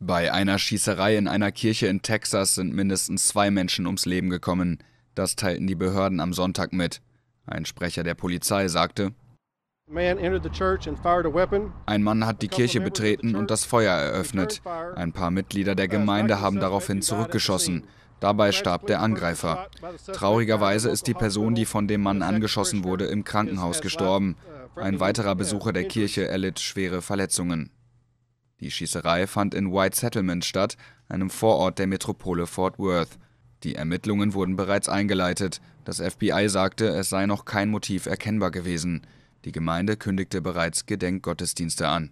Bei einer Schießerei in einer Kirche in Texas sind mindestens zwei Menschen ums Leben gekommen. Das teilten die Behörden am Sonntag mit. Ein Sprecher der Polizei sagte, ein Mann hat die Kirche betreten und das Feuer eröffnet. Ein paar Mitglieder der Gemeinde haben daraufhin zurückgeschossen. Dabei starb der Angreifer. Traurigerweise ist die Person, die von dem Mann angeschossen wurde, im Krankenhaus gestorben. Uh, ein weiterer Besucher der Kirche erlitt schwere Verletzungen. Die Schießerei fand in White Settlement statt, einem Vorort der Metropole Fort Worth. Die Ermittlungen wurden bereits eingeleitet. Das FBI sagte, es sei noch kein Motiv erkennbar gewesen. Die Gemeinde kündigte bereits Gedenkgottesdienste an